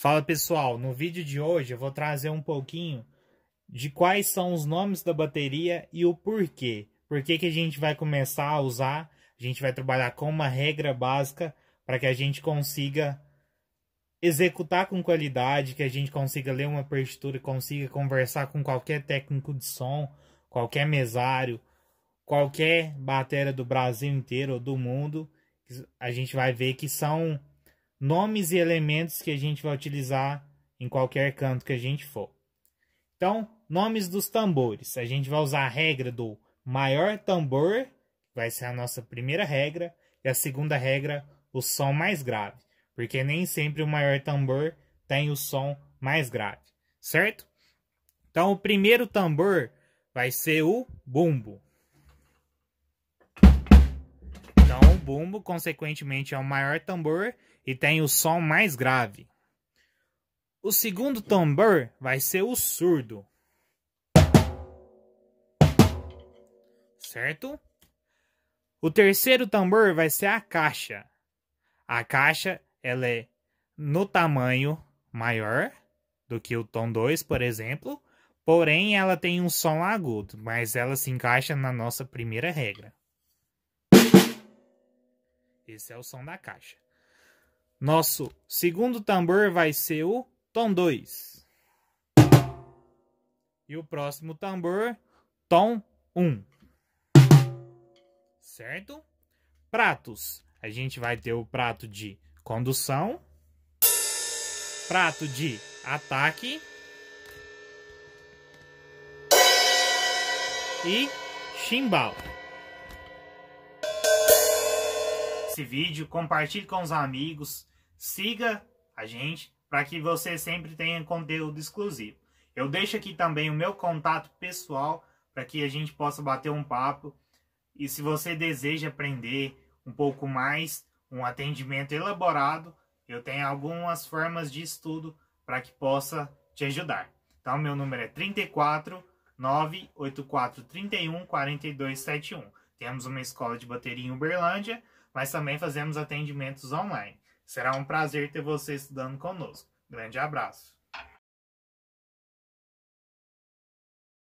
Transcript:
Fala pessoal, no vídeo de hoje eu vou trazer um pouquinho de quais são os nomes da bateria e o porquê. Por que, que a gente vai começar a usar, a gente vai trabalhar com uma regra básica para que a gente consiga executar com qualidade, que a gente consiga ler uma partitura, consiga conversar com qualquer técnico de som, qualquer mesário, qualquer batera do Brasil inteiro ou do mundo. A gente vai ver que são nomes e elementos que a gente vai utilizar em qualquer canto que a gente for. Então, nomes dos tambores. A gente vai usar a regra do maior tambor, que vai ser a nossa primeira regra, e a segunda regra, o som mais grave, porque nem sempre o maior tambor tem o som mais grave, certo? Então, o primeiro tambor vai ser o bumbo. bumbo, consequentemente é o maior tambor e tem o som mais grave. O segundo tambor vai ser o surdo. Certo? O terceiro tambor vai ser a caixa. A caixa ela é no tamanho maior do que o tom 2, por exemplo, porém ela tem um som agudo, mas ela se encaixa na nossa primeira regra. Esse é o som da caixa. Nosso segundo tambor vai ser o tom 2. E o próximo tambor, tom 1. Um. Certo? Pratos. A gente vai ter o prato de condução, prato de ataque e chimbal. esse vídeo, compartilhe com os amigos, siga a gente para que você sempre tenha conteúdo exclusivo. Eu deixo aqui também o meu contato pessoal para que a gente possa bater um papo. E se você deseja aprender um pouco mais, um atendimento elaborado, eu tenho algumas formas de estudo para que possa te ajudar. Então, meu número é 34 984 31 4271. Temos uma escola de bateria em Uberlândia, mas também fazemos atendimentos online. Será um prazer ter você estudando conosco. Grande abraço!